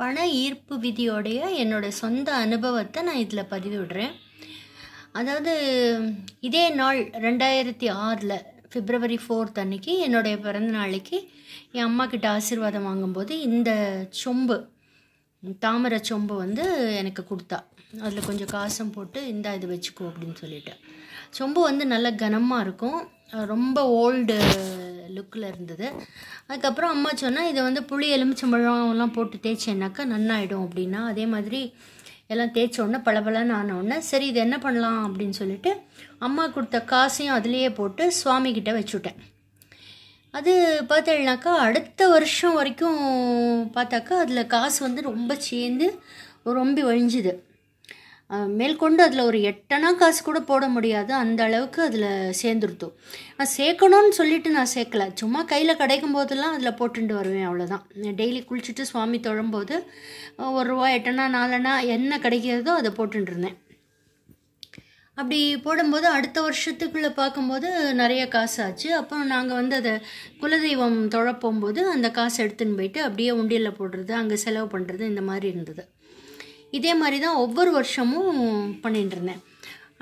பண ஈர்ப்பு விதியோடைய என்னோடய சொந்த அனுபவத்தை நான் இதில் பதிவிடுறேன் அதாவது இதே நாள் ரெண்டாயிரத்தி ஆறில் பிப்ரவரி ஃபோர்த் அன்னைக்கு என்னுடைய பிறந்த நாளைக்கு என் அம்மா கிட்ட ஆசீர்வாதம் வாங்கும்போது இந்த சொம்பு தாமரை சொம்பு வந்து எனக்கு கொடுத்தா அதில் கொஞ்சம் காசும் போட்டு இந்த இது வச்சுக்கோ அப்படின்னு சொல்லிட்டு சொம்பு வந்து நல்லா கனமாக இருக்கும் ரொம்ப ஓல்டு லுக்கில் இருந்தது அதுக்கப்புறம் அம்மா சொன்னால் இதை வந்து புளி எலுமிச்சம்பழம்லாம் போட்டு தேய்ச்சேன்னாக்கா நன்னாயிடும் அப்படின்னா அதே மாதிரி எல்லாம் தேய்ச்ச உடனே பளபளன்னு ஆன சரி இது என்ன பண்ணலாம் அப்படின்னு சொல்லிட்டு அம்மா கொடுத்த காசையும் அதுலேயே போட்டு சுவாமிக்கிட்ட வச்சுட்டேன் அது பார்த்தேன்னாக்கா அடுத்த வருஷம் வரைக்கும் பார்த்தாக்கா அதில் காசு வந்து ரொம்ப சேர்ந்து ரொம்ப ஒழிஞ்சுது மேற்கொண்டு அதில் ஒரு எட்டனா காசு கூட போட முடியாது அந்த அளவுக்கு அதில் சேர்ந்துருத்தோம் நான் சேர்க்கணும்னு சொல்லிட்டு நான் சேர்க்கல சும்மா கையில் கிடைக்கும் போதெல்லாம் அதில் போட்டுட்டு வருவேன் அவ்வளோதான் டெய்லி குளிச்சுட்டு சுவாமி தொழும்போது ஒரு ரூபா எட்டனா நாலனா என்ன கிடைக்கிறதோ அதை போட்டுருந்தேன் அப்படி போடும்போது அடுத்த வருஷத்துக்குள்ளே பார்க்கும்போது நிறைய காசு ஆச்சு அப்புறம் நாங்கள் வந்து அதை குலதெய்வம் தொழ போகும்போது அந்த காசு எடுத்துன்னு போயிட்டு அப்படியே உண்டியலில் போடுறது அங்கே செலவு பண்ணுறது இந்த மாதிரி இருந்தது இதே மாதிரி தான் ஒவ்வொரு வருஷமும் பண்ணிகிட்டு இருந்தேன்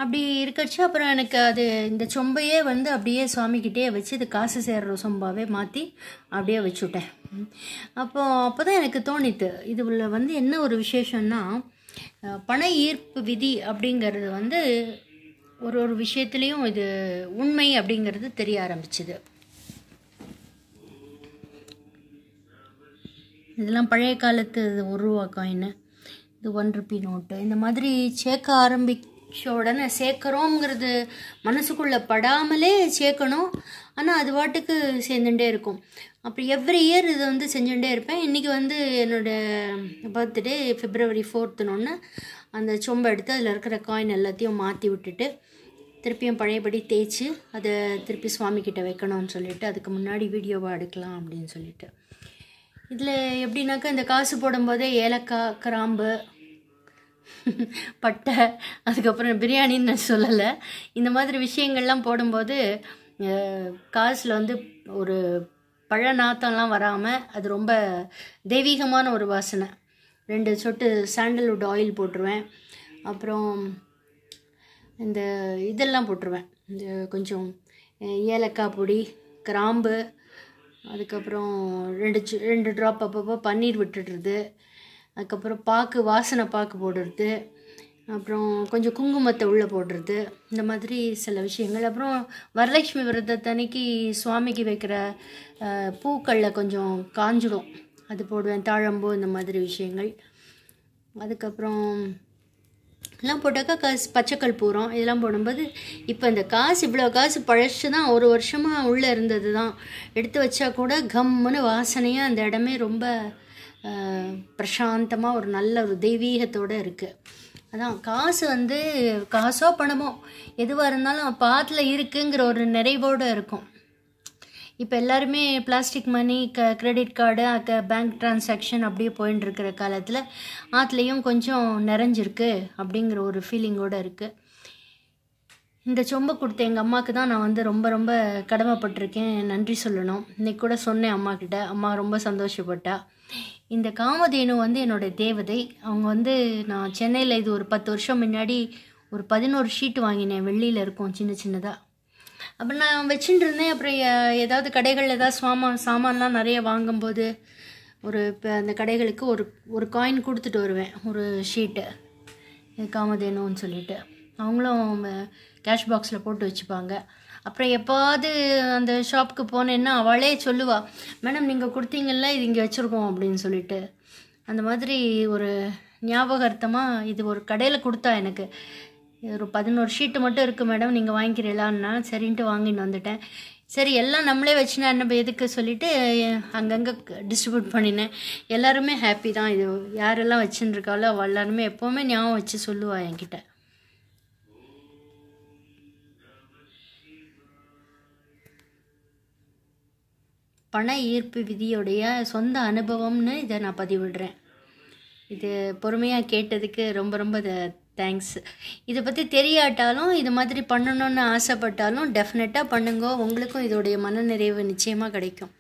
அப்படி இருக்கச்சு அப்புறம் எனக்கு அது இந்த சொம்பையே வந்து அப்படியே சுவாமிக்கிட்டே வச்சு இது காசு சேர்கிற சொம்பாவே மாற்றி அப்படியே வச்சுட்டேன் அப்போ அப்போ தான் எனக்கு தோணித்து உள்ள வந்து என்ன ஒரு விசேஷம்னா பண ஈர்ப்பு விதி அப்படிங்கிறது வந்து ஒரு ஒரு விஷயத்துலேயும் இது உண்மை அப்படிங்கிறது தெரிய ஆரம்பிச்சுது இதெல்லாம் பழைய காலத்து உருவாக்கம் என்ன இது ஒன் ருப்பி நோட்டு இந்த மாதிரி சேர்க்க ஆரம்பிச்ச உடனே சேர்க்குறோங்கிறது மனசுக்குள்ளே படாமலே சேர்க்கணும் ஆனால் அது வாட்டுக்கு சேர்ந்துட்டே இருக்கும் அப்படி எவ்ரி இயர் இதை வந்து செஞ்சுட்டே இருப்பேன் இன்றைக்கி வந்து என்னோடய பர்த்டே ஃபிப்ரவரி ஃபோர்த்துனோடனே அந்த சொம்பை எடுத்து அதில் இருக்கிற காயின் எல்லாத்தையும் மாற்றி விட்டுட்டு திருப்பியும் பழையபடி தேய்ச்சி அதை திருப்பி சுவாமிக்கிட்ட வைக்கணும்னு சொல்லிவிட்டு அதுக்கு முன்னாடி வீடியோவை எடுக்கலாம் அப்படின்னு சொல்லிவிட்டு இதில் எப்படின்னாக்கா இந்த காசு போடும்போதே ஏலக்காய் கிராம்பு பட்டை அதுக்கப்புறம் பிரியாணின்னு நான் சொல்லலை இந்த மாதிரி விஷயங்கள்லாம் போடும்போது காசில் வந்து ஒரு பழ நாத்தம்லாம் வராமல் அது ரொம்ப தெய்வீகமான ஒரு வாசனை ரெண்டு சொட்டு சாண்டல்வுட் ஆயில் போட்டுருவேன் அப்புறம் இந்த இதெல்லாம் போட்டுருவேன் இந்த கொஞ்சம் ஏலக்காய் பொடி கிராம்பு அதுக்கப்புறம் ரெண்டு ரெண்டு ட்ராப் அப்பப்போ பன்னீர் விட்டுடுறது அதுக்கப்புறம் பாக்கு வாசனை பாக்கு போடுறது அப்புறம் கொஞ்சம் குங்குமத்தை உள்ளே போடுறது இந்த மாதிரி சில விஷயங்கள் அப்புறம் வரலட்சுமி விரதத்தன்னைக்கு சுவாமிக்கு வைக்கிற பூக்களில் கொஞ்சம் காஞ்சிடும் அது போடுவேன் தாழம்பு இந்த மாதிரி விஷயங்கள் அதுக்கப்புறம் எல்லாம் போட்டாக்கா காசு பச்சைக்கல் பூரம் இதெல்லாம் போடும்போது இப்போ இந்த காசு இவ்வளோ காசு பழச்சு தான் ஒரு வருஷமாக உள்ளே இருந்தது தான் எடுத்து வச்சா கூட கம்முன்னு வாசனையாக அந்த இடமே ரொம்ப பிரசாந்தமாக ஒரு நல்ல ஒரு தெய்வீகத்தோடு இருக்குது அதான் காசு வந்து காசோ பணமோ எதுவாக இருந்தாலும் பாத்தில் இருக்குங்கிற ஒரு நிறைவோடு இருக்கும் இப்போ எல்லாருமே பிளாஸ்டிக் மணி க கிரெடிட் கார்டு க பேங்க் டிரான்சாக்ஷன் அப்படியே போயின்னு இருக்கிற காலத்தில் ஆற்றுலையும் கொஞ்சம் நிறைஞ்சிருக்கு அப்படிங்கிற ஒரு ஃபீலிங்கோடு இருக்குது இந்த சொம்பை கொடுத்த எங்கள் அம்மாவுக்கு தான் நான் வந்து ரொம்ப ரொம்ப கடமைப்பட்டிருக்கேன் நன்றி சொல்லணும் இன்னைக்கு கூட சொன்னேன் அம்மாக்கிட்ட அம்மா ரொம்ப சந்தோஷப்பட்டா இந்த காமதேனு வந்து என்னோடய தேவதை அவங்க வந்து நான் சென்னையில் இது ஒரு பத்து வருஷம் முன்னாடி ஒரு பதினோரு ஷீட் வாங்கினேன் வெள்ளியில் இருக்கும் சின்ன சின்னதாக அப்புறம் நான் வச்சுட்டு இருந்தேன் அப்புறம் ஏதாவது கடைகளில் ஏதாவது சாமான் சாமான்லாம் நிறைய வாங்கும்போது ஒரு இப்போ அந்த கடைகளுக்கு ஒரு ஒரு காயின் கொடுத்துட்டு வருவேன் ஒரு ஷீட்டு காமதேனுன்னு சொல்லிட்டு அவங்களும் கேஷ் பாக்ஸில் போட்டு வச்சுப்பாங்க அப்புறம் எப்போது அந்த ஷாப்புக்கு போனேன்னா அவளே சொல்லுவாள் மேடம் நீங்கள் கொடுத்தீங்கல்ல இது இங்கே வச்சுருக்கோம் அப்படின்னு சொல்லிட்டு அந்த மாதிரி ஒரு ஞாபகார்த்தமாக இது ஒரு கடையில் கொடுத்தா எனக்கு ஒரு பதினோரு ஷீட்டு மட்டும் இருக்குது மேடம் நீங்கள் வாங்கிக்கிறீங்களான்னா சரின்ட்டு வாங்கிட்டு வந்துட்டேன் சரி எல்லாம் நம்மளே வச்சுனா நம்ம எதுக்கு சொல்லிவிட்டு அங்கங்கே டிஸ்ட்ரிபியூட் பண்ணினேன் எல்லாருமே ஹாப்பி தான் இது யாரெல்லாம் வச்சுன்னு அவள் எல்லாருமே எப்போவுமே ஞாபகம் வச்சு சொல்லுவாள் என்கிட்ட பண ஈர்ப்பு விதியுடைய சொந்த அனுபவம்னு இதை நான் பதிவிடுறேன் இது பொறுமையாக கேட்டதுக்கு ரொம்ப ரொம்ப தேங்க்ஸ் இதை பற்றி தெரியாட்டாலும் இது மாதிரி பண்ணணும்னு ஆசைப்பட்டாலும் டெஃபினட்டாக பண்ணுங்க உங்களுக்கும் இதோடைய மனநிறைவு நிச்சயமாக கிடைக்கும்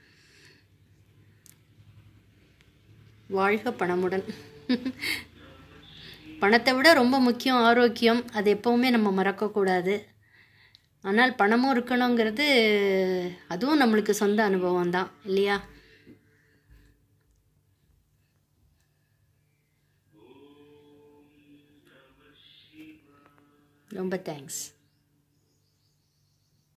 வாழ்க பணமுடன் பணத்தை விட ரொம்ப முக்கியம் ஆரோக்கியம் அது எப்போவுமே நம்ம மறக்கக்கூடாது ஆனால் பணமும் இருக்கணுங்கிறது அதுவும் நம்மளுக்கு சொந்த அனுபவம் தான் இல்லையா ரொம்ப தேங்க்ஸ்